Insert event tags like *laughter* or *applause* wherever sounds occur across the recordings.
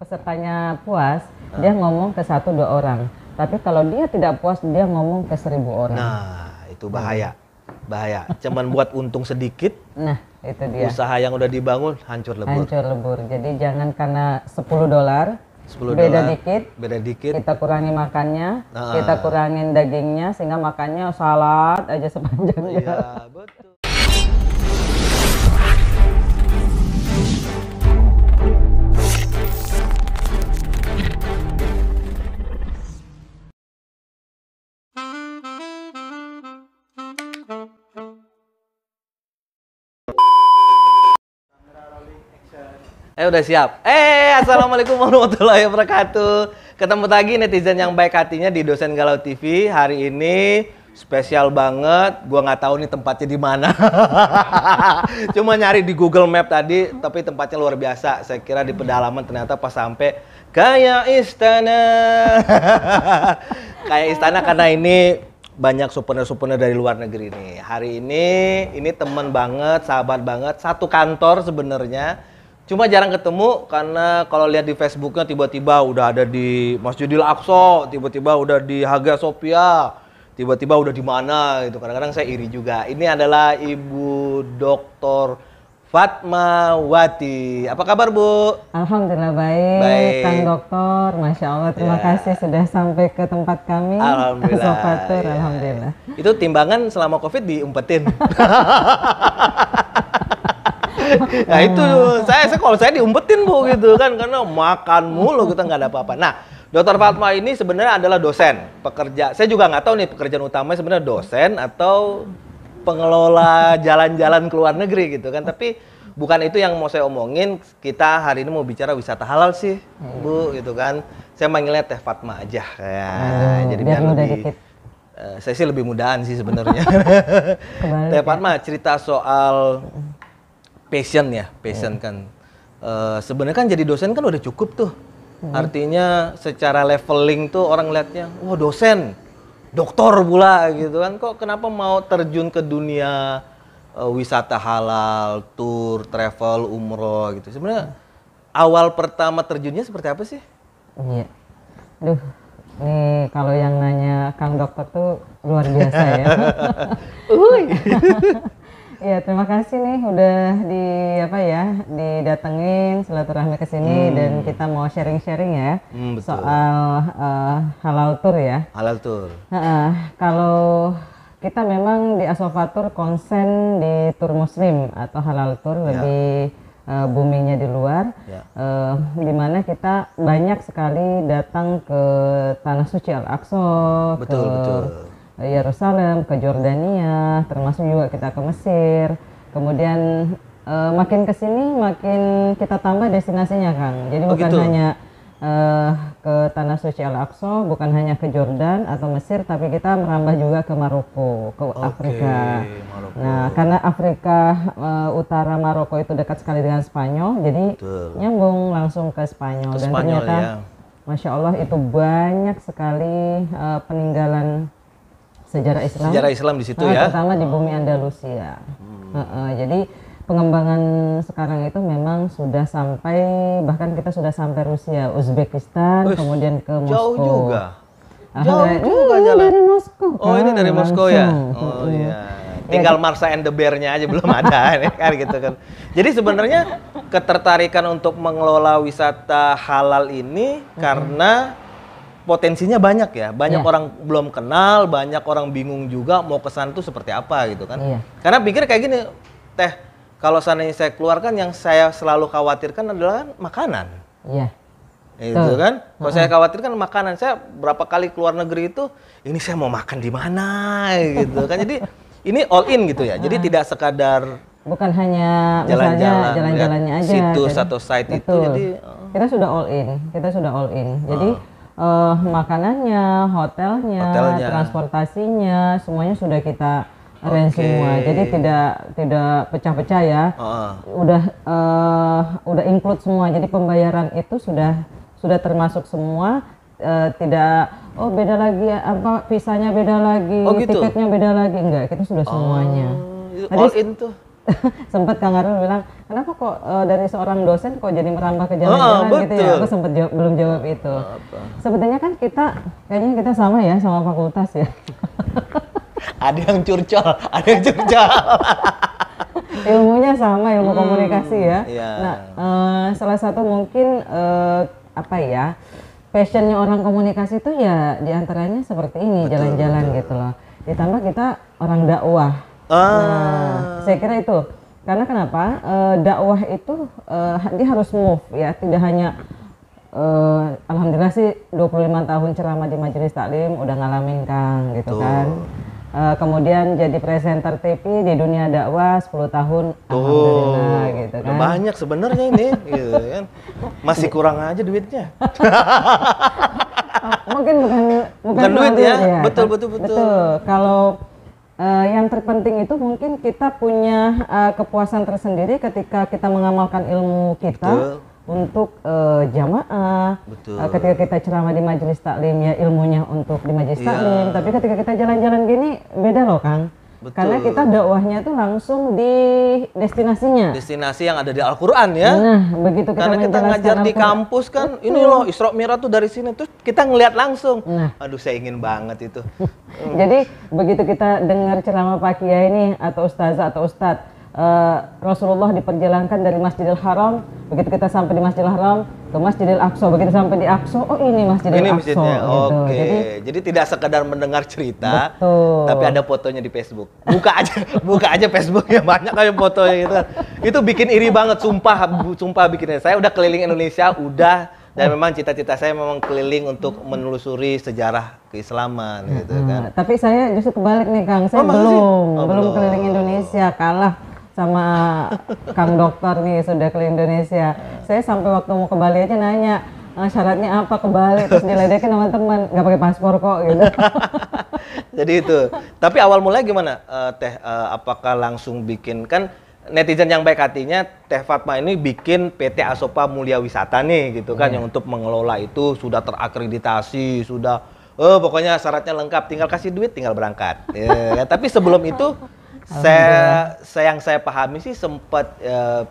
pesertanya puas, uh. dia ngomong ke satu dua orang. Tapi kalau dia tidak puas, dia ngomong ke seribu orang. Nah, itu bahaya. Bahaya. Cuman buat untung sedikit. Nah, itu dia. Usaha yang udah dibangun hancur lebur. Hancur lebur. Jadi jangan karena 10 dolar 10 beda dolar, dikit, beda dikit. Kita kurangi makannya, nah. kita kurangin dagingnya sehingga makannya salad aja sepanjang. Iya, betul. Eh udah siap. Eh assalamualaikum *laughs* warahmatullahi wabarakatuh. Ketemu lagi netizen yang baik hatinya di dosen galau TV hari ini spesial banget. Gua nggak tahu nih tempatnya di mana. *laughs* Cuma nyari di Google Map tadi, tapi tempatnya luar biasa. Saya kira di pedalaman ternyata pas sampai kayak istana. *laughs* kayak istana karena ini banyak souvenir-souvenir dari luar negeri nih. Hari ini ini temen banget, sahabat banget, satu kantor sebenarnya Cuma jarang ketemu karena kalau lihat di Facebooknya tiba-tiba udah ada di Masjidil Aqsa, tiba-tiba udah di Hagia Sophia, tiba-tiba udah di mana gitu. Kadang-kadang saya iri juga. Ini adalah Ibu Dr. Fatmawati. Apa kabar Bu? Alhamdulillah baik. Baik. Kang Dokter, Masya Allah terima ya. kasih sudah sampai ke tempat kami. Alhamdulillah. Sofatur, ya. Alhamdulillah. Itu timbangan selama COVID diumpetin. *laughs* *laughs* nah itu ah. saya, saya kalau saya diumpetin bu gitu kan karena makan mulu kita nggak ada apa-apa. Nah dokter Fatma ini sebenarnya adalah dosen, pekerja. Saya juga nggak tahu nih pekerjaan utamanya sebenarnya dosen atau pengelola jalan-jalan ke luar negeri gitu kan. Tapi bukan itu yang mau saya omongin. Kita hari ini mau bicara wisata halal sih, hmm. Bu, gitu kan. Saya manggilnya Teh Fatma aja. Ya, hmm, jadi biar, lebih dikit. Eh, saya sih lebih mudahan sih sebenarnya. *laughs* Teh Fatma cerita soal passion ya, passion hmm. kan. e, Sebenarnya kan jadi dosen kan udah cukup tuh. Hmm. Artinya secara leveling tuh orang lihatnya, wah dosen, doktor pula gitu kan. Kok kenapa mau terjun ke dunia e, wisata halal, tour, travel, umroh gitu. Sebenarnya hmm. awal pertama terjunnya seperti apa sih? Iya. Duh, nih kalau yang nanya Kang Dokter tuh luar biasa ya. *laughs* *laughs* Ya terima kasih nih udah di apa ya, didatengin silaturahmi ke sini hmm. dan kita mau sharing-sharing ya hmm, betul. soal uh, halal tour ya. Halal tour. Uh, kalau kita memang di Asofatur konsen di tour muslim atau halal tour ya. lebih uh, boomingnya di luar, ya. uh, di mana kita banyak sekali datang ke tanah suci Al-Aqsa, betul, ke betul Yerusalem, ke Jordania, termasuk juga kita ke Mesir. Kemudian e, makin ke sini makin kita tambah destinasinya, Kang. Jadi oh, bukan gitu. hanya e, ke tanah suci Al-Aqsa, bukan hanya ke Jordan atau Mesir, tapi kita merambah juga ke Maroko, ke okay, Afrika. Maroko. Nah, karena Afrika e, Utara Maroko itu dekat sekali dengan Spanyol, jadi Betul. nyambung langsung ke Spanyol ke dan ternyata ya. Masya Allah itu banyak sekali uh, peninggalan sejarah Islam. Sejarah Islam di situ nah, ya. Terutama di bumi Andalusia. Hmm. Uh, uh, jadi pengembangan sekarang itu memang sudah sampai bahkan kita sudah sampai Rusia, Uzbekistan, Uish, kemudian ke Moskow. Ah, jauh juga. Jauh juga ini jalan. dari Moskow. Kan? Oh, ini dari Moskow ya. Oh iya. Ya, Tinggal Marsa and the Bear-nya aja belum ada *laughs* ya kan gitu kan. Jadi sebenarnya ketertarikan untuk mengelola wisata halal ini hmm. karena potensinya banyak ya. Banyak yeah. orang belum kenal, banyak orang bingung juga mau kesan tuh seperti apa gitu kan. Yeah. Karena pikir kayak gini, teh kalau seandainya saya keluarkan yang saya selalu khawatirkan adalah makanan. Iya. Yeah. Itu kan. Kalau mm -hmm. saya khawatirkan makanan. Saya berapa kali keluar negeri itu, ini saya mau makan di mana gitu kan. Jadi ini all in gitu ya. Jadi tidak sekadar bukan hanya jalan-jalan ya. jalan-jalannya aja situs jadi, kan. atau site betul. itu jadi oh. kita sudah all in kita sudah all in jadi uh uh, makanannya, hotelnya, hotelnya, transportasinya, semuanya sudah kita arrange okay. semua. Jadi tidak tidak pecah-pecah ya. Uh. Udah uh, udah include semua. Jadi pembayaran itu sudah sudah termasuk semua. Uh, tidak oh beda lagi apa visanya beda lagi, oh, gitu? tiketnya beda lagi enggak. Kita sudah oh, semuanya. Oh, all in tuh *laughs* sempat Kang Arul bilang, kenapa kok uh, dari seorang dosen kok jadi merambah ke jalan-jalan oh, gitu ya? Aku sempat jawab, belum jawab itu. Oh, apa? Sebetulnya kan kita, kayaknya kita sama ya sama fakultas ya. *laughs* ada yang curcol, ada yang curcol. *laughs* Ilmunya sama, ilmu hmm, komunikasi ya. Yeah. Nah, uh, salah satu mungkin uh, apa ya, passionnya orang komunikasi itu ya diantaranya seperti ini, jalan-jalan gitu loh. Ditambah kita orang dakwah Ah. Nah, saya kira itu. Karena kenapa? Uh, dakwah itu uh, dia harus move ya, tidak hanya uh, alhamdulillah sih 25 tahun ceramah di majelis taklim udah ngalamin Kang gitu Tuh. kan. Uh, kemudian jadi presenter TV di dunia dakwah 10 tahun Tuh. alhamdulillah gitu kan. Udah banyak sebenarnya ini *laughs* gitu kan. Masih kurang aja duitnya. *laughs* Ah, mungkin bukan bukan, bukan duit ya. ya. Betul betul betul. Betul. Kalau Uh, yang terpenting itu mungkin kita punya uh, kepuasan tersendiri ketika kita mengamalkan ilmu kita Betul. untuk uh, jamaah. Betul. Uh, ketika kita ceramah di majelis taklim ya ilmunya untuk di majelis yeah. taklim, tapi ketika kita jalan-jalan gini beda loh Kang. Betul. Karena kita dakwahnya tuh langsung di destinasinya. Destinasi yang ada di Al-Qur'an ya. Nah, begitu kita Karena kita ngajar di kampus kan, Betul. ini loh Isra Mi'raj tuh dari sini tuh kita ngelihat langsung. Nah. Aduh, saya ingin banget itu. *laughs* Hmm. Jadi, begitu kita dengar ceramah Pak Kiai ini atau ustazah atau ustadz Eh, Rasulullah diperjalankan dari Masjidil Haram begitu kita sampai di Masjidil Haram ke Masjidil Aqsa begitu sampai di Aqsa oh ini Masjidil ini Aqsa Gitu. oke jadi, jadi tidak sekedar mendengar cerita betul. tapi ada fotonya di Facebook buka aja *laughs* buka aja Facebooknya banyak kayak fotonya gitu kan. itu bikin iri banget sumpah sumpah bikinnya saya udah keliling Indonesia udah dan memang cita-cita saya memang keliling untuk menelusuri sejarah keislaman gitu nah, kan. Tapi saya justru kebalik nih Kang, saya oh, belum, oh, belum belum keliling Indonesia kalah sama Kang Dokter nih sudah ke Indonesia. Saya sampai waktu mau ke Bali aja nanya eh, syaratnya apa ke Bali terus diledekin sama teman nggak pakai paspor kok gitu. *laughs* Jadi itu. Tapi awal mulai gimana uh, Teh? Uh, apakah langsung bikin kan? netizen yang baik hatinya Teh Fatma ini bikin PT Asopa Mulia Wisata nih gitu kan hmm. yang untuk mengelola itu sudah terakreditasi sudah oh pokoknya syaratnya lengkap tinggal kasih duit tinggal berangkat *laughs* ya, tapi sebelum itu saya, saya yang saya pahami sih sempat pribadi eh,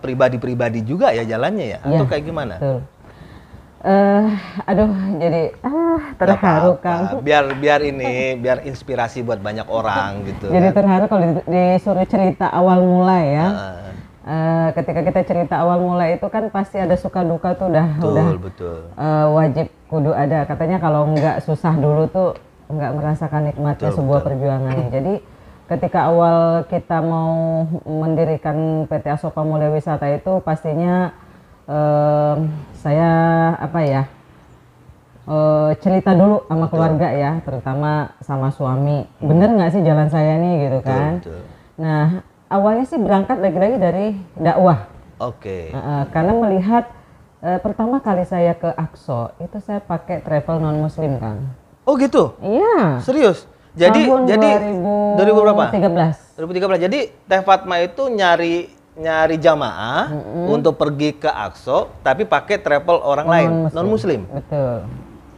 pribadi-pribadi juga ya jalannya ya, ya kayak gimana? Betul. Uh, aduh, jadi ah terharu kan. Biar biar ini, biar inspirasi buat banyak orang gitu. Jadi kan. terharu kalau disuruh cerita awal mula ya. Uh. Uh, ketika kita cerita awal mula itu kan pasti ada suka duka tuh udah betul, udah betul. Uh, wajib kudu ada. Katanya kalau nggak susah dulu tuh nggak merasakan nikmatnya betul, sebuah betul. perjuangan. Jadi ketika awal kita mau mendirikan PT Asoka Mulia Wisata itu pastinya eh, saya apa ya eh, cerita dulu sama keluarga ya terutama sama suami hmm. bener nggak sih jalan saya nih gitu kan nah awalnya sih berangkat lagi-lagi dari dakwah oke okay. eh, karena melihat eh, pertama kali saya ke Akso itu saya pakai travel non muslim kan oh gitu iya serius jadi tahun jadi 2013. 2013. 2013. Jadi Teh Fatma itu nyari nyari jamaah mm -hmm. untuk pergi ke Akso tapi pakai travel orang non lain non muslim. Betul.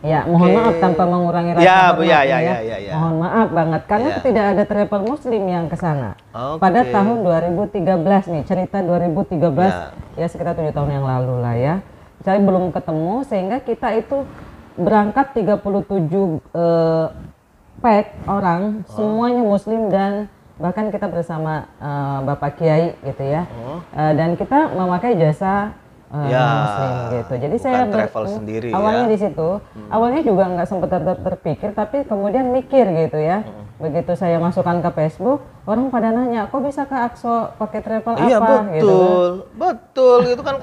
Ya, mohon okay. maaf tanpa mengurangi rasa ya, hormat ya, ya, ya, ya. Ya, ya, Mohon maaf banget karena ya. tidak ada travel muslim yang ke sana. Okay. Pada tahun 2013 nih, cerita 2013 ya, ya sekitar tujuh tahun yang lalu lah ya. Saya belum ketemu sehingga kita itu berangkat 37 eh, pack orang oh. semuanya muslim dan bahkan kita bersama uh, Bapak Kiai gitu ya. Oh. Uh, dan kita memakai jasa uh, ya, muslim gitu. Jadi saya ber, travel sendiri awalnya ya. di situ. Hmm. Awalnya juga nggak sempat ter ter terpikir tapi kemudian mikir gitu ya. Hmm. Begitu saya masukkan ke Facebook, orang pada nanya, "Kok bisa ke Akso pakai travel iya, apa?" betul. gitu. Kan. Betul. Itu kan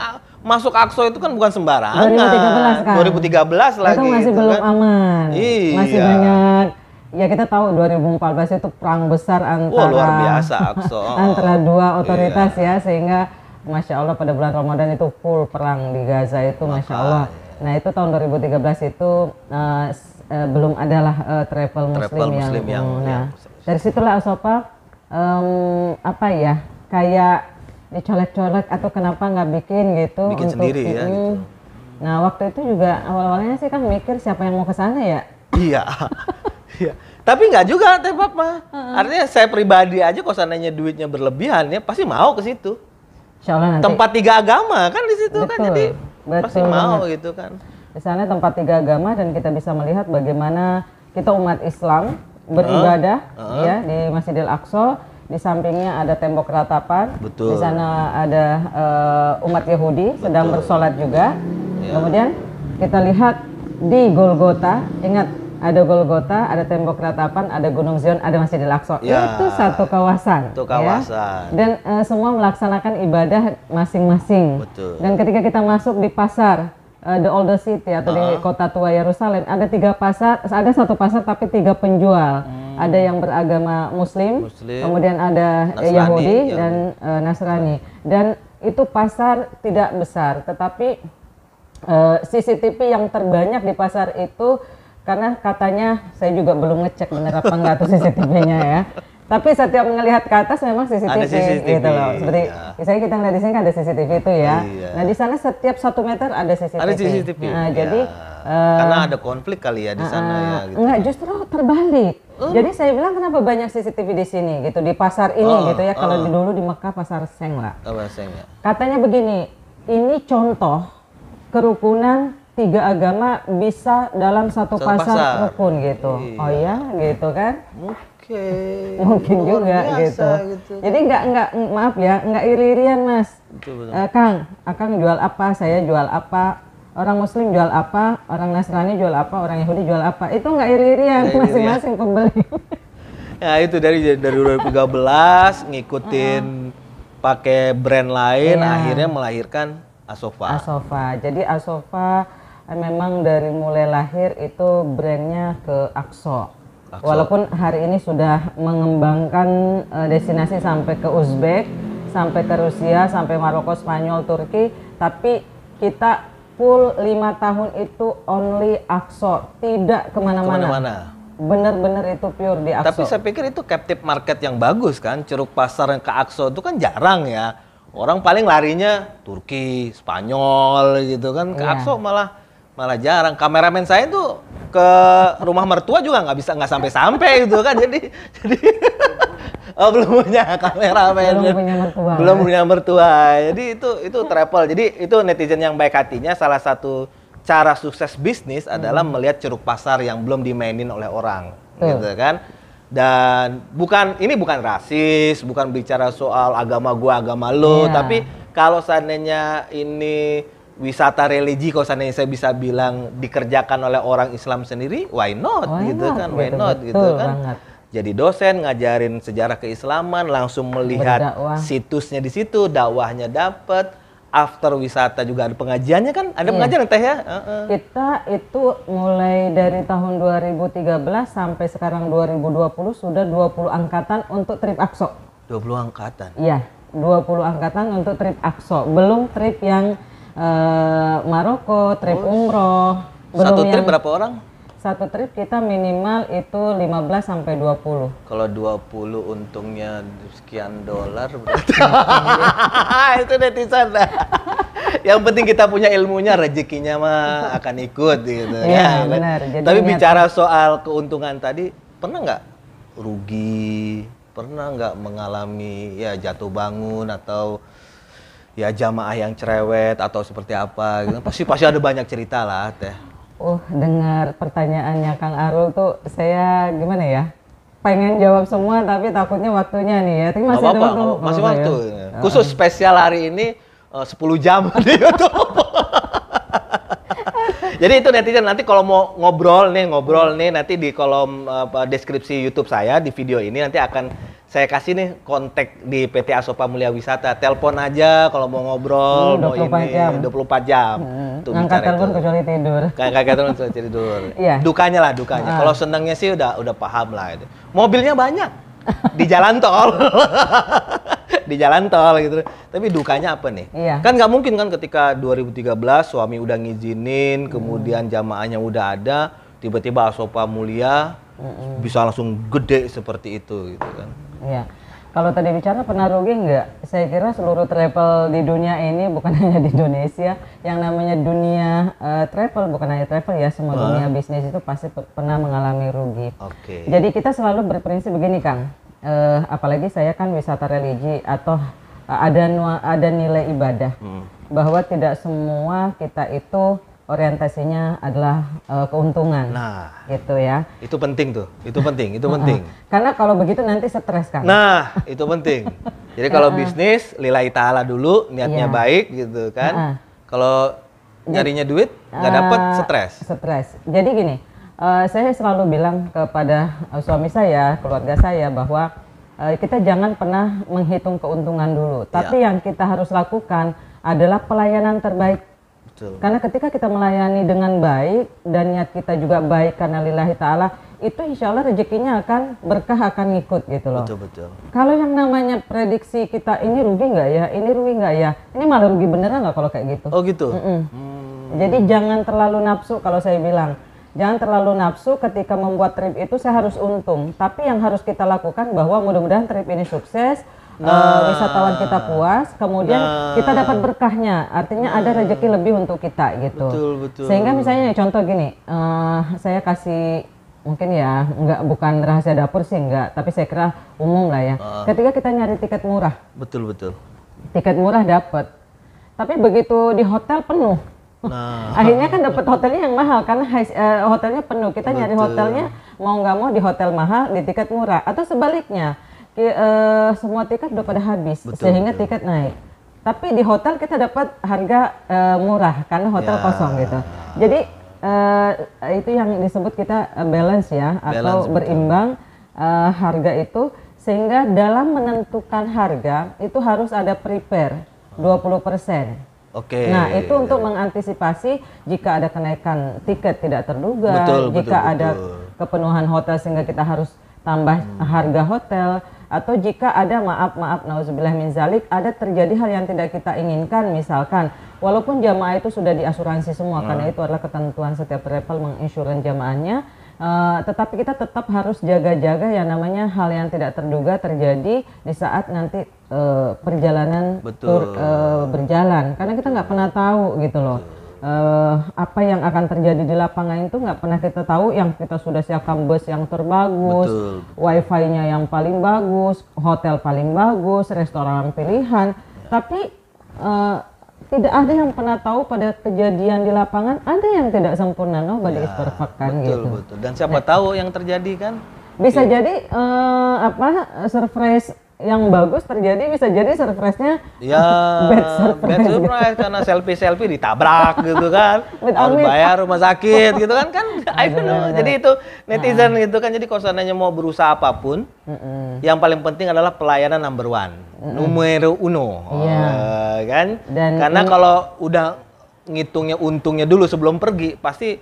masuk Akso itu kan bukan sembarangan. 2013 kan. 2013 lagi. Itu masih itu belum kan. aman. Iya. Masih banyak ya kita tahu 2014 itu perang besar antara Wah, luar biasa *laughs* antara dua iya. otoritas iya. ya sehingga masya Allah pada bulan Ramadan itu full perang di Gaza itu Maka. masya Allah. Nah itu tahun 2013 itu uh, uh, belum adalah uh, travel Muslim, Muslim yang, yang, yang nah yang, dari situlah Asopa um, apa ya kayak dicolek-colek atau kenapa nggak bikin gitu bikin untuk sendiri ya gitu. Nah waktu itu juga awal-awalnya sih kan mikir siapa yang mau ke sana ya. Iya. *laughs* Iya. Tapi nggak juga tembak mah. uh huh Artinya saya pribadi aja kalau seandainya duitnya berlebihan ya pasti mau ke situ. Nanti... Tempat tiga agama kan di situ kan jadi Betul pasti mau gitu kan. Misalnya tempat tiga agama dan kita bisa melihat bagaimana kita umat Islam beribadah uh, huh ya di Masjidil Aqsa di sampingnya ada tembok ratapan Betul. di sana ada uh, umat Yahudi Betul. sedang bersolat juga ya. kemudian kita lihat di Golgota ingat ada Golgota, ada tembok ratapan, ada Gunung Zion, ada Masjid Aqsa. Ya, itu satu kawasan. Itu kawasan. Ya? Dan uh, semua melaksanakan ibadah masing-masing. Dan ketika kita masuk di pasar uh, the Old city atau uh di kota tua Yerusalem ada tiga pasar, ada satu pasar tapi tiga penjual. Hmm. Ada yang beragama Muslim, Muslim kemudian ada Nasrani, Yahudi dan uh, Nasrani. Dan itu pasar tidak besar, tetapi uh, CCTV yang terbanyak di pasar itu karena katanya saya juga belum ngecek bener apa enggak tuh CCTV-nya ya. Tapi setiap melihat ke atas memang CCTV, ada CCTV gitu loh. Iya. Seperti ya. misalnya kita nggak di sini kan ada CCTV itu ya. Iya. Nah di sana setiap satu meter ada CCTV. Ada CCTV. Nah, ya. Jadi uh, karena ada konflik kali ya di eh, sana uh, ya. Eh, gitu. Enggak justru terbalik. Uh. Jadi saya bilang kenapa banyak CCTV di sini gitu di pasar ini uh, gitu ya. Oh. Kalau uh. dulu di Mekah pasar Seng lah. Pasar Seng ya. Katanya begini, ini contoh kerukunan tiga agama bisa dalam satu, satu pasar, pasar rukun gitu. Oh iya. Oh ya, gitu kan? Mungkin. *laughs* Mungkin Luar juga biasa, gitu. gitu. Jadi nggak nggak maaf ya, nggak iri-irian mas. Betul, betul. Uh, Kang, Akang eh, jual apa? Saya jual apa? Orang Muslim jual apa? Orang Nasrani jual apa? Orang Yahudi jual apa? Itu nggak iri-irian iri masing-masing pembeli. *laughs* ya itu dari dari 2013 ngikutin uh pakai brand lain, yeah. akhirnya melahirkan Asofa. Asofa. Jadi Asofa Eh, memang dari mulai lahir itu brandnya ke Akso. Akso. Walaupun hari ini sudah mengembangkan uh, destinasi sampai ke Uzbek, sampai ke Rusia, sampai Maroko, Spanyol, Turki, tapi kita full lima tahun itu only Akso, tidak kemana-mana. kemana Bener-bener itu pure di Akso. Tapi saya pikir itu captive market yang bagus kan, ceruk pasar yang ke Akso itu kan jarang ya. Orang paling larinya Turki, Spanyol gitu kan, ke yeah. Akso malah malah jarang kameramen saya tuh ke rumah mertua juga nggak bisa nggak sampai-sampai gitu kan jadi jadi *laughs* oh, belum punya kameramen belum punya mertua belum punya mertua jadi itu itu travel jadi itu netizen yang baik hatinya salah satu cara sukses bisnis adalah hmm. melihat ceruk pasar yang belum dimainin oleh orang hmm. gitu kan dan bukan ini bukan rasis bukan bicara soal agama gua agama lo yeah. tapi kalau seandainya ini wisata religi kalau seandainya saya bisa bilang dikerjakan oleh orang Islam sendiri, why not why gitu not, kan, why betul, not gitu kan. Banget. Jadi dosen ngajarin sejarah keislaman, langsung melihat situsnya di situ, dakwahnya dapat, after wisata juga ada pengajiannya kan, ada yeah. pengajian teh ya. Uh -uh. Kita itu mulai dari tahun 2013 sampai sekarang 2020 sudah 20 angkatan untuk trip Akso. 20 angkatan. Iya, 20 angkatan untuk trip Akso. Belum trip yang Eh, Maroko, trip oh. umroh. satu trip yang, berapa orang? Satu trip kita minimal itu 15 sampai 20. Kalau 20 untungnya sekian dolar berarti. *laughs* *laughs* itu netizen. yang penting kita punya ilmunya, rezekinya mah akan ikut gitu. Iya, ya, kan? benar. Jadi Tapi bicara soal keuntungan tadi, pernah nggak rugi? Pernah nggak mengalami ya jatuh bangun atau ya jamaah yang cerewet atau seperti apa gitu. Pasti pasti ada banyak cerita lah Teh. Uh, dengar pertanyaannya Kang Arul tuh saya gimana ya? Pengen jawab semua tapi takutnya waktunya nih ya. Tapi masih apa, ada waktu. Masih oh, waktu. Ya. Khusus oh. spesial hari ini eh, uh, 10 jam *laughs* di YouTube. Jadi itu netizen nanti kalau mau ngobrol nih, ngobrol nih nanti di kolom uh, deskripsi YouTube saya di video ini nanti akan saya kasih nih kontak di PT Asopa Mulia Wisata. Telepon aja kalau mau ngobrol, hmm, 24 mau ini jam. 24 jam. Hmm. Angkat telepon kecuali tidur. Kayak Kaya-kaya telepon kecuali tidur. *laughs* yeah. Dukanya lah, dukanya. Ah. Kalau senangnya sih udah udah paham lah itu. Mobilnya banyak di jalan tol. *laughs* di jalan tol gitu. Tapi dukanya apa nih? Iya. Kan nggak mungkin kan ketika 2013 suami udah ngizinin, hmm. kemudian jamaahnya udah ada, tiba-tiba Asopa Mulia hmm bisa langsung gede seperti itu gitu kan. Iya. Kalau tadi bicara pernah rugi nggak? Saya kira seluruh travel di dunia ini bukan *laughs* hanya di Indonesia, yang namanya dunia uh, travel bukan hanya travel ya, semua uh. dunia bisnis itu pasti pernah mengalami rugi. Oke. Okay. Jadi kita selalu berprinsip begini, Kang. Uh, apalagi saya kan wisata religi atau eh, ada ada nilai ibadah. Hmm. Bahwa tidak semua kita itu orientasinya adalah uh, keuntungan. Nah, gitu ya. Itu penting tuh. Itu penting, itu *laughs* penting. Karena kalau begitu nanti stres kan. Nah, itu penting. Jadi kalau bisnis lillahi taala dulu, niatnya yeah. baik gitu kan. kalau nyarinya duit nggak ah, dapat stres. Stres. Jadi gini, uh, saya selalu bilang kepada eh, suami saya, keluarga saya bahwa uh, kita jangan pernah menghitung keuntungan dulu, iya. tapi yeah. yang kita harus lakukan adalah pelayanan terbaik Betul. Karena ketika kita melayani dengan baik dan niat kita juga baik karena lillahi ta'ala, itu insya Allah rezekinya akan berkah akan ngikut gitu loh. Betul, betul. Kalau yang namanya prediksi kita ini rugi nggak ya, ini rugi nggak ya, ini malah rugi beneran nggak kalau kayak gitu. Oh gitu? Mm -mm. Hmm. Jadi jangan terlalu nafsu kalau saya bilang. Jangan terlalu nafsu ketika membuat trip itu saya harus untung. Tapi yang harus kita lakukan bahwa mudah-mudahan trip ini sukses, nah. wisatawan kita puas, kemudian nah. kita dapat berkahnya. Artinya nah. ada hmm. rezeki lebih untuk kita gitu. Betul, betul. Sehingga misalnya contoh gini, uh, saya kasih mungkin ya nggak bukan rahasia dapur sih nggak tapi saya kira umum lah ya uh. ketika kita nyari tiket murah betul betul tiket murah dapat tapi begitu di hotel penuh Nah. *laughs* Akhirnya kan dapat hotelnya yang mahal karena uh, hotelnya penuh. Kita Betul. nyari hotelnya mau nggak mau di hotel mahal di tiket murah atau sebaliknya uh, semua tiket udah pada habis betul, sehingga betul. tiket naik. Tapi di hotel kita dapat harga uh, murah karena hotel ya. kosong gitu. Jadi uh, itu yang disebut kita balance ya balance, atau berimbang uh, harga itu sehingga dalam menentukan harga itu harus ada prepare 20%. Oke. Okay. Nah, itu untuk mengantisipasi jika ada kenaikan tiket tidak terduga, betul, jika betul, ada betul. kepenuhan hotel sehingga kita harus tambah hmm. harga hotel atau jika ada maaf maaf nauzubillah min zalik ada terjadi hal yang tidak kita inginkan misalkan walaupun jamaah itu sudah diasuransi semua hmm. karena itu adalah ketentuan setiap travel menginsuran jamaahnya Uh, tetapi kita tetap harus jaga-jaga yang namanya hal yang tidak terduga terjadi di saat nanti uh, perjalanan Betul. tur uh, eh, berjalan karena kita nggak pernah tahu gitu loh. Betul uh, apa yang akan terjadi di lapangan itu nggak pernah kita tahu yang kita sudah siapkan bus yang terbagus, wifi-nya yang paling bagus, hotel paling bagus, restoran pilihan, ya. tapi uh, tidak ada yang pernah tahu pada kejadian di lapangan ada yang tidak sempurna, nobody ya, is perfect kan betul, gitu. Betul Dan siapa nah, tahu yang terjadi kan? Bisa ya. jadi uh, apa surprise yang bagus terjadi bisa jadi surprise-nya ya, *laughs* bad surprise. Bad surprise karena selfie-selfie ditabrak gitu kan. *laughs* Harus bayar rumah sakit *laughs* gitu kan kan iya, I don't iya, know. Iya. Jadi itu nah. netizen nah. gitu kan jadi kalau seandainya mau berusaha apapun, mm -mm. yang paling penting adalah pelayanan number one, numero uno. Yeah. Oh, uh, kan? Dan karena kalau udah ngitungnya untungnya dulu sebelum pergi pasti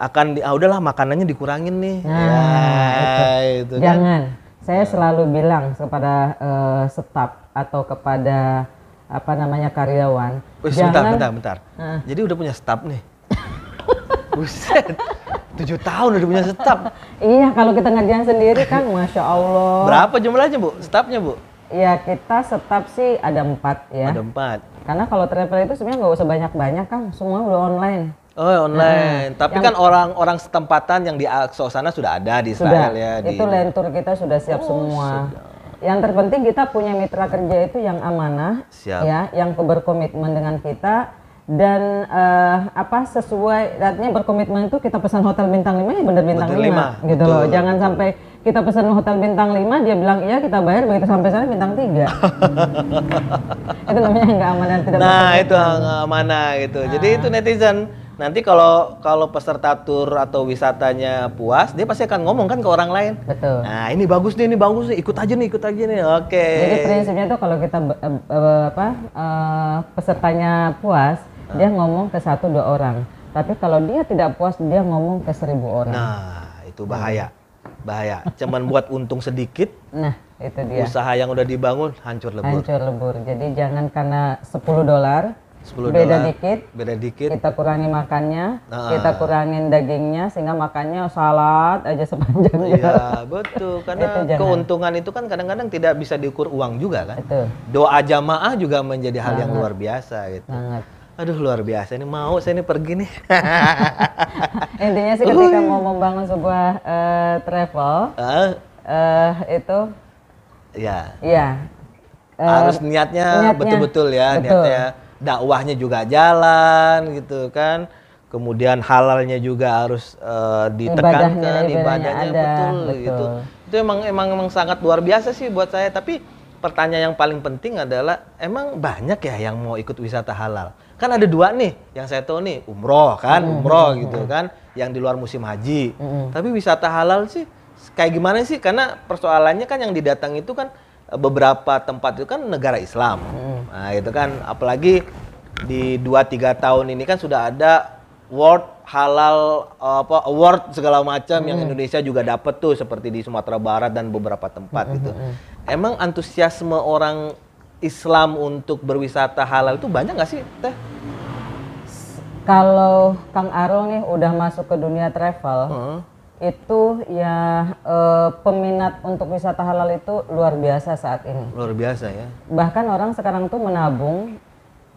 akan di, ah udahlah makanannya dikurangin nih. Nah, ya, itu. itu kan. Jangan saya selalu bilang kepada uh, eh, staff atau kepada apa namanya karyawan. Wih, jangan, bentar, bentar, bentar. Uh. Jadi udah punya staff nih. *laughs* Buset. tujuh tahun udah punya staff. iya, kalau kita ngerjain sendiri kan, *laughs* masya Allah. Berapa jumlahnya bu? Staffnya bu? Ya kita staff sih ada empat ya. Ada empat. Karena kalau travel itu sebenarnya nggak usah banyak-banyak kan, semua udah online. Oh nah, online, nah, tapi yang, kan orang-orang setempatan yang di ah, sana sudah ada di Israel sudah, ya. Itu di, lentur kita sudah siap oh, semua. Sudah. Yang terpenting kita punya mitra kerja itu yang amanah, siap. ya, yang berkomitmen dengan kita dan uh, apa sesuai artinya berkomitmen itu kita pesan hotel bintang lima ya benar bintang, bintang 5, 5 gitu loh. Jangan sampai kita pesan hotel bintang lima dia bilang iya kita bayar begitu sampai sana bintang tiga. *laughs* itu namanya enggak amanah tidak Nah, itu amanah gitu. Nah. Jadi itu netizen nanti kalau kalau peserta tur atau wisatanya puas, dia pasti akan ngomong kan ke orang lain. Betul. Nah, ini bagus nih, ini bagus nih, ikut aja nih, ikut aja nih. Oke. Okay. Jadi prinsipnya tuh kalau kita uh, apa uh, pesertanya puas, uh. dia ngomong ke satu dua orang. Tapi kalau dia tidak puas, dia ngomong ke seribu orang. Nah, itu bahaya. Bahaya. Cuman buat untung sedikit. Nah, itu dia. Usaha yang udah dibangun hancur lebur. Hancur lebur. Jadi jangan karena 10 dolar 10 beda dolar, dikit beda dikit kita kurangi makannya nah. kita kurangin dagingnya sehingga makannya salad aja sepanjang iya betul *laughs* karena itu keuntungan itu kan kadang-kadang tidak bisa diukur uang juga kan itu. doa jamaah juga menjadi hal Sangat. yang luar biasa gitu Sangat. Aduh luar biasa ini mau saya ini pergi nih. *laughs* Intinya sih ketika Uy. mau membangun sebuah uh, travel uh. Uh, itu ya. Ya. harus niatnya betul-betul ya, betul. niatnya dakwahnya juga jalan gitu kan kemudian halalnya juga harus uh, ditekankan ibadahnya, ibadahnya ada, betul, betul gitu itu emang emang emang sangat luar biasa sih buat saya tapi pertanyaan yang paling penting adalah emang banyak ya yang mau ikut wisata halal kan ada dua nih yang saya tahu nih umroh kan mm, umroh gitu kan yang di luar musim haji mm. tapi wisata halal sih kayak gimana sih karena persoalannya kan yang didatang itu kan beberapa tempat itu kan negara Islam. Hmm. Nah, itu kan apalagi di 2 3 tahun ini kan sudah ada World Halal apa award segala macam hmm. yang Indonesia juga dapat tuh seperti di Sumatera Barat dan beberapa tempat hmm. gitu. Hmm, hmm. Emang antusiasme orang Islam untuk berwisata halal itu banyak nggak sih Teh? Kalau Kang Arul nih udah masuk ke dunia travel, hmm itu ya e, peminat untuk wisata halal itu luar biasa saat ini. Luar biasa ya. Bahkan orang sekarang tuh menabung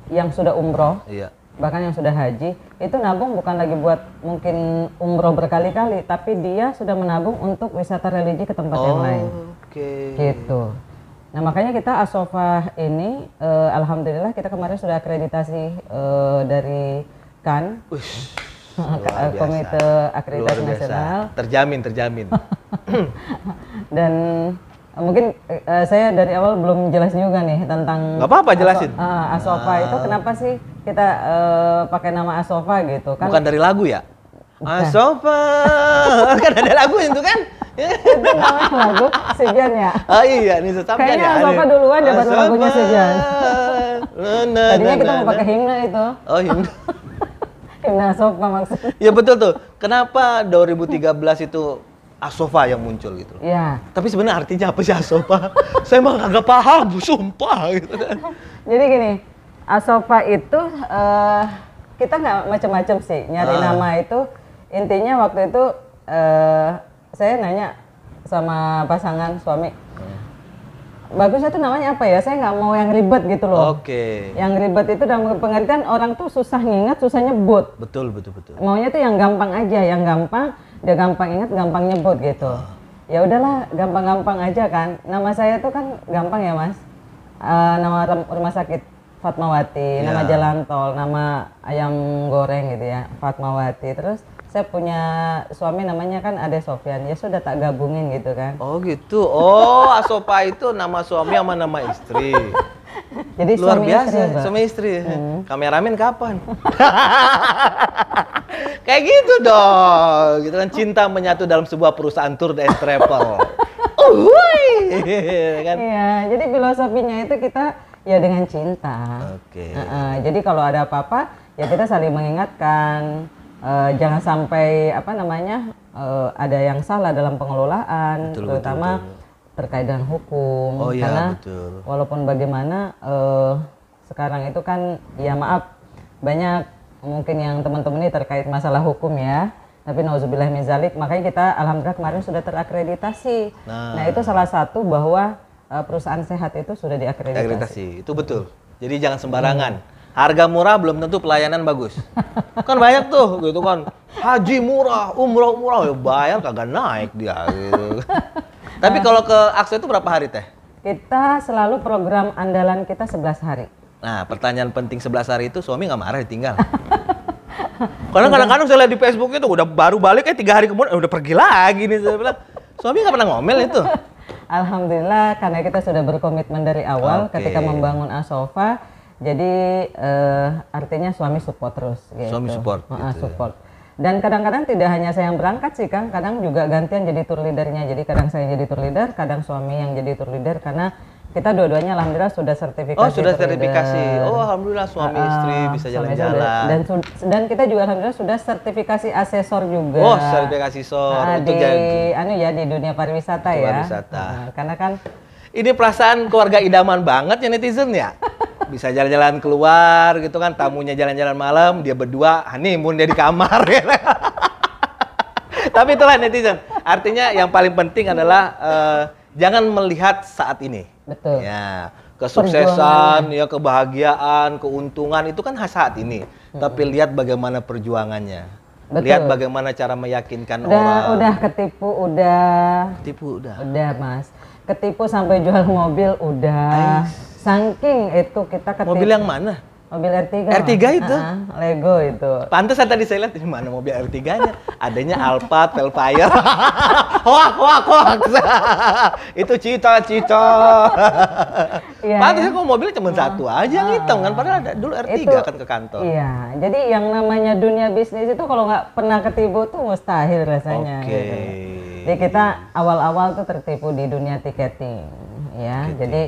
yang sudah umroh, iya. bahkan yang sudah haji, itu nabung bukan lagi buat mungkin umroh berkali-kali, tapi dia sudah menabung untuk wisata religi ke tempat oh, yang lain. Oke. Okay. Gitu. Nah makanya kita Asofa ini, e, alhamdulillah kita kemarin sudah akreditasi e, dari Kan. Uish biasa. komite akreditasi nasional terjamin terjamin *laughs* dan eh, mungkin uh, saya dari awal belum jelas juga nih tentang nggak apa-apa jelasin aso, uh, asofa ah. itu kenapa sih kita uh, pakai nama asofa gitu kan bukan dari lagu ya Bukan. Asofa *laughs* kan ada lagu itu kan *laughs* itu namanya lagu Sejan ya oh iya ini Sejan ya. kayaknya ya, Asofa duluan dapat lagunya Sejan nah, nah, tadinya nah, kita mau pakai himne itu oh himne Kena Asofa maksudnya. Ya betul tuh. Kenapa 2013 itu Asofa yang muncul gitu Iya. Tapi sebenarnya artinya apa sih Asofa? *laughs* Saya emang agak paham, sumpah gitu kan. Jadi gini, Asofa itu uh, kita nggak macam-macam sih nyari ah. nama itu. Intinya waktu itu uh, saya nanya sama pasangan suami, bagusnya tuh namanya apa ya? Saya nggak mau yang ribet gitu loh. Oke. Okay. Yang ribet itu dalam pengertian orang tuh susah ngingat, susah nyebut. Betul, betul, betul. Maunya tuh yang gampang aja, yang gampang, dia gampang inget, gampang nyebut gitu. Oh. Ya udahlah, gampang-gampang aja kan. Nama saya tuh kan gampang ya, Mas. Uh, nama rumah sakit Fatmawati, yeah. nama ya. jalan tol, nama ayam goreng gitu ya, Fatmawati. Terus saya punya suami namanya kan Ade Sofian ya sudah tak gabungin gitu kan oh gitu oh Asopa itu nama suami sama nama istri *laughs* jadi luar suami biasa istri, suami istri hmm. kameramen kapan *laughs* kayak gitu dong gitu kan cinta menyatu dalam sebuah perusahaan tour and travel Uhuy. *laughs* Oh, kan iya jadi filosofinya itu kita ya dengan cinta oke okay. uh -uh. jadi kalau ada apa-apa ya kita saling mengingatkan uh, jangan sampai apa namanya uh, ada yang salah dalam pengelolaan betul, terutama betul, betul. terkait dengan hukum oh, iya, karena ya, betul. walaupun bagaimana uh, sekarang itu kan ya maaf banyak mungkin yang teman-teman ini terkait masalah hukum ya tapi nauzubillah min zalik makanya kita alhamdulillah kemarin sudah terakreditasi nah, nah itu salah satu bahwa uh, perusahaan sehat itu sudah diakreditasi. Akreditasi. itu betul jadi jangan sembarangan hmm Harga murah belum tentu pelayanan bagus. kan banyak tuh gitu kan. Haji murah, umroh murah, ya bayar kagak naik dia gitu. Tapi nah. kalau ke Aksa itu berapa hari teh? Kita selalu program andalan kita 11 hari. Nah, pertanyaan penting 11 hari itu suami nggak marah ditinggal. *laughs* Karena kadang-kadang saya lihat di Facebook itu udah baru balik eh tiga hari kemudian eh, udah pergi lagi nih saya bilang. Suami nggak pernah ngomel itu. *laughs* Alhamdulillah karena kita sudah berkomitmen dari awal okay. ketika membangun Asofa jadi uh, artinya suami support terus. Gitu. Suami support. Uh, support. Dan kadang-kadang tidak hanya saya yang berangkat sih Kang, kadang juga gantian jadi tour leadernya. Jadi kadang saya jadi tour leader, kadang suami yang jadi tour leader karena kita dua-duanya alhamdulillah sudah sertifikasi. Oh, sudah sertifikasi. Oh, alhamdulillah suami uh, istri bisa jalan-jalan. Dan dan kita juga alhamdulillah sudah sertifikasi asesor juga. Oh, sertifikasi asesor nah, di anu ya di dunia pariwisata ya. Pariwisata. Uh, karena kan ini perasaan keluarga idaman banget ya netizen ya. Bisa jalan-jalan keluar gitu kan, tamunya jalan-jalan malam, dia berdua honeymoon dia di kamar *laughs* ya. Kan? Tapi itulah netizen. Artinya yang paling penting adalah uh, jangan melihat saat ini. Betul. Ya, kesuksesan, ya kebahagiaan, keuntungan itu kan saat ini. Hmm. Tapi lihat bagaimana perjuangannya. Betul. Lihat bagaimana cara meyakinkan udah, orang. Udah ketipu, udah. Ketipu, udah. Udah, Mas ketipu sampai jual mobil udah. Ais. Eh. Saking itu kita ketipu. Mobil yang mana? Mobil R3. R3 itu. Uh -huh. Lego itu. Pantesan tadi saya lihat di mana mobil R3-nya. Adanya Alphard, Velfire. *laughs* hoak, hoak, hoak. *laughs* itu cita-cita. *laughs* Iya, Pantesan ya. kok mobilnya cuma uh, satu aja uh, ngitung kan. Padahal ada dulu R3 itu, kan ke kantor. Iya. Jadi yang namanya dunia bisnis itu kalau nggak pernah ketipu tuh mustahil rasanya. Oke. Okay. Gitu. Jadi kita awal-awal tuh tertipu di dunia tiketing. Ya, jadi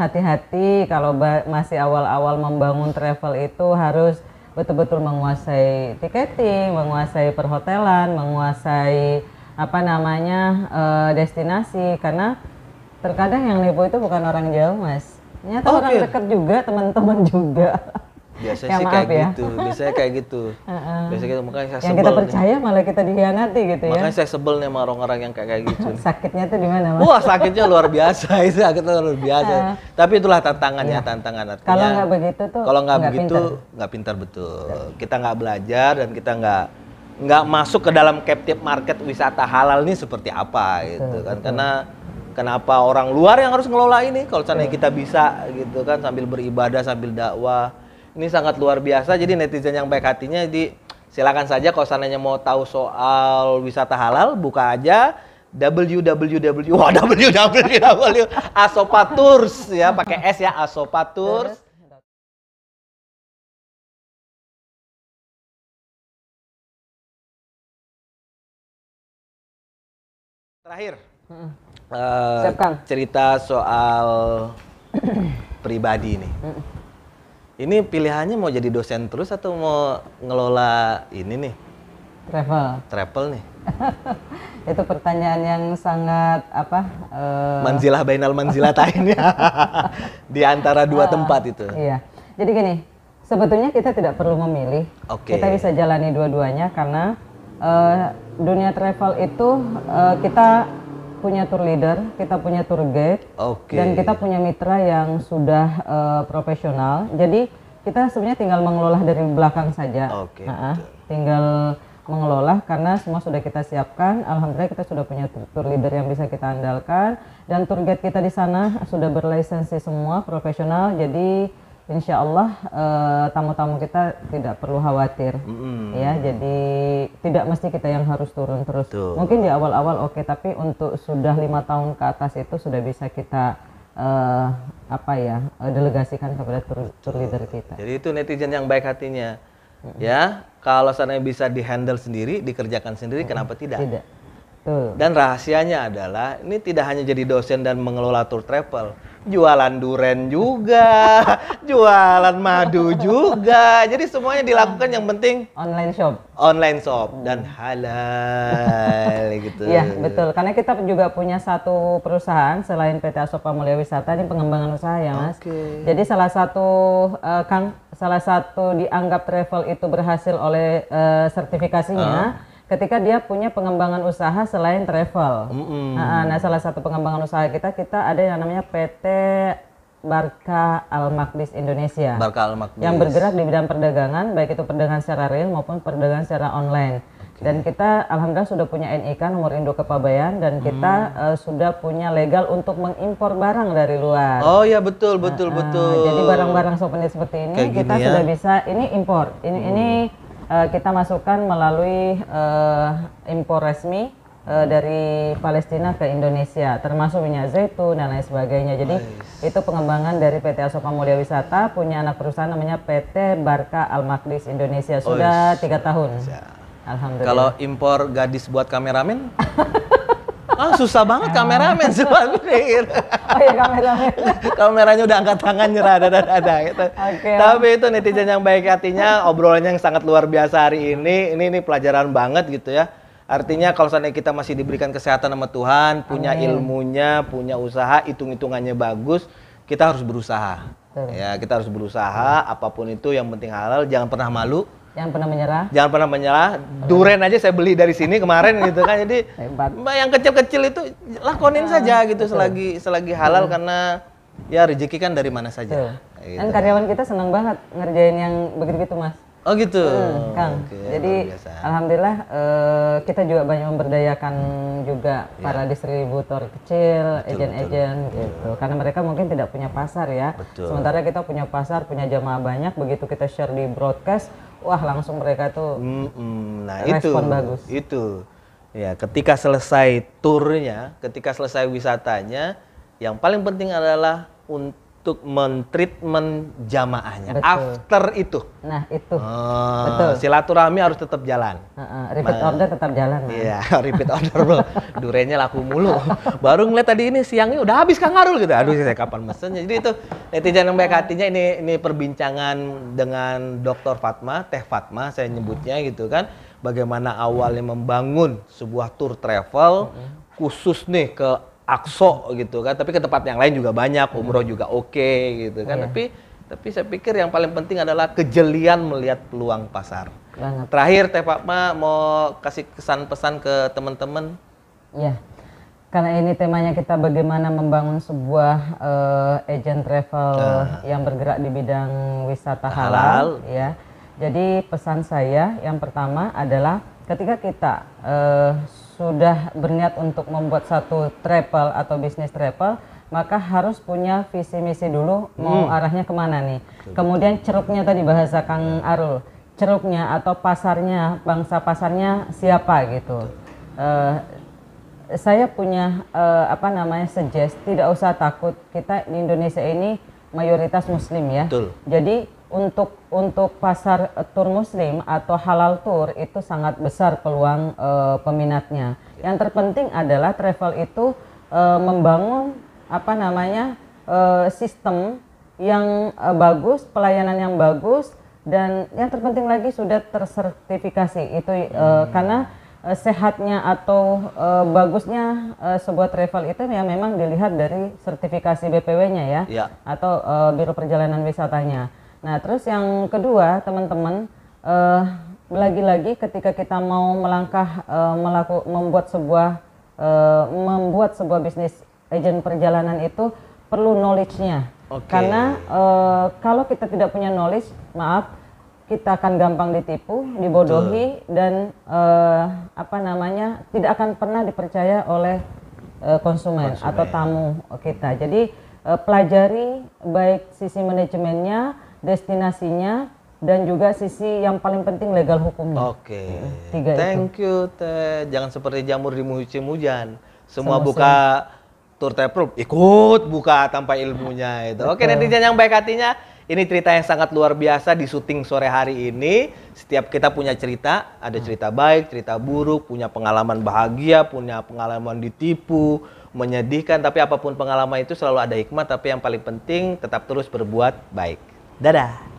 hati-hati um, kalau masih awal-awal membangun travel itu harus betul-betul menguasai tiketing, menguasai perhotelan, menguasai apa namanya uh, destinasi karena terkadang yang nipu itu bukan orang jauh mas, ternyata okay. orang dekat juga teman-teman *laughs* juga biasanya ya, sih kayak ya. gitu biasanya kayak gitu biasanya gitu makanya saya yang kita percaya nih. malah kita dikhianati gitu makanya ya makanya saya sebel nih sama orang-orang yang kayak -kaya gitu *laughs* sakitnya tuh di mana wah sakitnya luar biasa *laughs* itu sakitnya luar biasa tapi itulah tantangannya iya. tantangan artinya kalau nggak begitu tuh kalau nggak begitu nggak pintar betul kita nggak belajar dan kita nggak nggak masuk ke dalam captive market wisata halal ini seperti apa gitu kan karena kenapa orang luar yang harus ngelola ini kalau sana iya. kita bisa gitu kan sambil beribadah sambil dakwah ini sangat luar biasa. Jadi netizen yang baik hatinya di silakan saja kalau sananya mau tahu soal wisata halal buka aja www www asopatours ya pakai s ya asopatours terakhir uh, cerita soal pribadi ini. Ini pilihannya mau jadi dosen terus atau mau ngelola ini nih? Travel. Travel nih. *laughs* itu pertanyaan yang sangat apa? Uh... Manzilah bainal manzilah ya. *laughs* Di antara dua uh, tempat itu. Iya. Jadi gini, sebetulnya kita tidak perlu memilih. Okay. Kita bisa jalani dua-duanya karena uh, dunia travel itu uh, kita punya tour leader, kita punya tour guide, okay. dan kita punya mitra yang sudah uh, profesional. Jadi kita sebenarnya tinggal mengelola dari belakang saja. Okay, nah, betul. tinggal mengelola karena semua sudah kita siapkan. Alhamdulillah kita sudah punya tour leader yang bisa kita andalkan dan tour guide kita di sana sudah berlisensi semua profesional. Jadi insya Allah eh, tamu-tamu uh, kita tidak perlu khawatir mm ya jadi tidak mesti kita yang harus turun terus Tuh. mungkin di awal-awal oke okay, tapi untuk sudah lima tahun ke atas itu sudah bisa kita uh, apa ya eh, delegasikan kepada tour, tour leader kita jadi itu netizen yang baik hatinya mm ya kalau sana bisa dihandle sendiri dikerjakan sendiri mm kenapa tidak, tidak dan rahasianya adalah ini tidak hanya jadi dosen dan mengelola tour travel, jualan duren juga, *laughs* jualan madu juga. Jadi semuanya dilakukan yang penting online shop. Online shop dan halal *laughs* gitu. Iya, betul. Karena kita juga punya satu perusahaan selain PT Asopa Mulia Wisata ini pengembangan usaha ya, Mas. Okay. Jadi salah satu uh, Kang salah satu dianggap travel itu berhasil oleh uh, sertifikasinya. Uh ketika dia punya pengembangan usaha selain travel. Mm -hmm. nah, nah, salah satu pengembangan usaha kita kita ada yang namanya PT Barka Al Makdis Indonesia. Barka Al Makdis. Yang bergerak di bidang perdagangan, baik itu perdagangan secara real maupun perdagangan secara online. Dan kita alhamdulillah sudah punya NIK nomor induk kepabean dan kita hmm. uh, sudah punya legal untuk mengimpor barang dari luar. Oh ya betul betul uh, uh, betul. Jadi barang-barang souvenir seperti ini Kayak kita ya. sudah bisa ini impor. Ini hmm. ini uh, kita masukkan melalui uh, eh, impor resmi uh, dari Palestina ke Indonesia, termasuk minyak zaitun dan lain sebagainya. Jadi nice. itu pengembangan dari PT Asoka Mulia Wisata punya anak perusahaan namanya PT Barka Almaklis Indonesia sudah tiga tahun. Alhamdulillah. Kalau impor gadis buat kameramen *laughs* Ah, susah banget kameramen sebenarnya. Oh iya kameramen. Kameranya udah angkat tangan nyerah ada ada gitu. Okay. Tapi itu netizen yang baik hatinya, obrolannya yang sangat luar biasa hari ini. Ini ini pelajaran banget gitu ya. Artinya kalau seandainya kita masih diberikan kesehatan sama Tuhan, punya Amin. ilmunya, punya usaha, hitung-hitungannya bagus, kita harus berusaha. Ya, kita harus berusaha apapun itu yang penting halal, jangan pernah malu. Jangan pernah menyerah. Jangan pernah menyerah. Duren aja saya beli dari sini kemarin gitu kan. Jadi Hebat. yang kecil-kecil itu lakonin nah, saja gitu betul. selagi selagi halal hmm. karena ya rezeki kan dari mana saja. kan Gitu. Dan karyawan kita senang banget ngerjain yang begitu-begitu, Mas. Oh gitu. Hmm, Kang. Okay, Jadi alhamdulillah uh, kita juga banyak memberdayakan juga yeah. para distributor kecil, agen-agen gitu. Hmm. Karena mereka mungkin tidak punya pasar ya. Betul. Sementara kita punya pasar, punya jamaah banyak, begitu kita share di broadcast wah langsung mereka tuh mm-hmm. nah respon itu bagus itu ya ketika selesai turnya ketika selesai wisatanya yang paling penting adalah untuk untuk mentreatment jamaahnya betul. after itu. Nah itu. Oh, betul. Silaturahmi harus tetap jalan. Uh, uh, repeat Ma nah, order tetap jalan. Iya yeah, *laughs* repeat order bro. Durenya laku mulu. *laughs* Baru ngeliat tadi ini siangnya udah habis Kang Arul gitu. Aduh saya kapan mesennya. Jadi itu netizen yang baik hatinya ini ini perbincangan dengan dokter Fatma, Teh Fatma saya nyebutnya gitu kan. Bagaimana awalnya membangun sebuah tour travel khusus nih ke Akso gitu kan, tapi ke tempat yang lain juga banyak, hmm. umroh juga oke okay, gitu kan. Yeah. Oh, iya. Tapi tapi saya pikir yang paling penting adalah kejelian melihat peluang pasar. Banget. Terakhir Teh Pakma mau kasih kesan pesan ke teman-teman. ya Karena ini temanya kita bagaimana membangun sebuah uh, agent travel uh. yang bergerak di bidang wisata halal, halal ya. Jadi pesan saya yang pertama adalah ketika kita uh, sudah berniat untuk membuat satu travel atau bisnis travel, maka harus punya visi misi dulu mau hmm. arahnya kemana nih. Kemudian ceruknya tadi bahasa Kang Arul, ceruknya atau pasarnya, bangsa pasarnya siapa gitu. Uh, saya punya uh, apa namanya suggest, tidak usah takut kita di Indonesia ini mayoritas Muslim ya. Betul. Jadi untuk untuk pasar eh, tur muslim atau halal tour itu sangat besar peluang e, peminatnya. Yang terpenting adalah travel itu e, membangun apa namanya e, sistem yang e, bagus, pelayanan yang bagus dan yang terpenting lagi sudah tersertifikasi itu e, hmm. karena e, sehatnya atau e, bagusnya e, sebuah travel itu ya memang dilihat dari sertifikasi BPW-nya ya, ya atau e, biro perjalanan wisatanya. Nah, terus yang kedua, teman-teman, eh, lagi-lagi ketika kita mau melangkah uh, melaku, membuat sebuah uh, membuat sebuah bisnis agent perjalanan itu perlu knowledge-nya. Okay. Karena uh, kalau kita tidak punya knowledge, maaf, kita akan gampang ditipu, dibodohi Tuh. dan uh, apa namanya? tidak akan pernah dipercaya oleh uh, konsumen, konsumen atau tamu kita. Jadi uh, pelajari baik sisi manajemennya destinasinya dan juga sisi yang paling penting legal hukumnya. Oke. Okay. Iya, Thank itu. you Teh. Jangan seperti jamur di musim hujan. Semua Semua buka tour tur teprub, ikut buka tanpa ilmunya itu. Oke, okay, netizen yang baik hatinya, ini cerita yang sangat luar biasa di syuting sore hari ini. Setiap kita punya cerita, ada hmm. cerita baik, cerita buruk, punya pengalaman bahagia, punya pengalaman ditipu, menyedihkan, tapi apapun pengalaman itu selalu ada hikmah, tapi yang paling penting tetap terus berbuat baik. Dadah.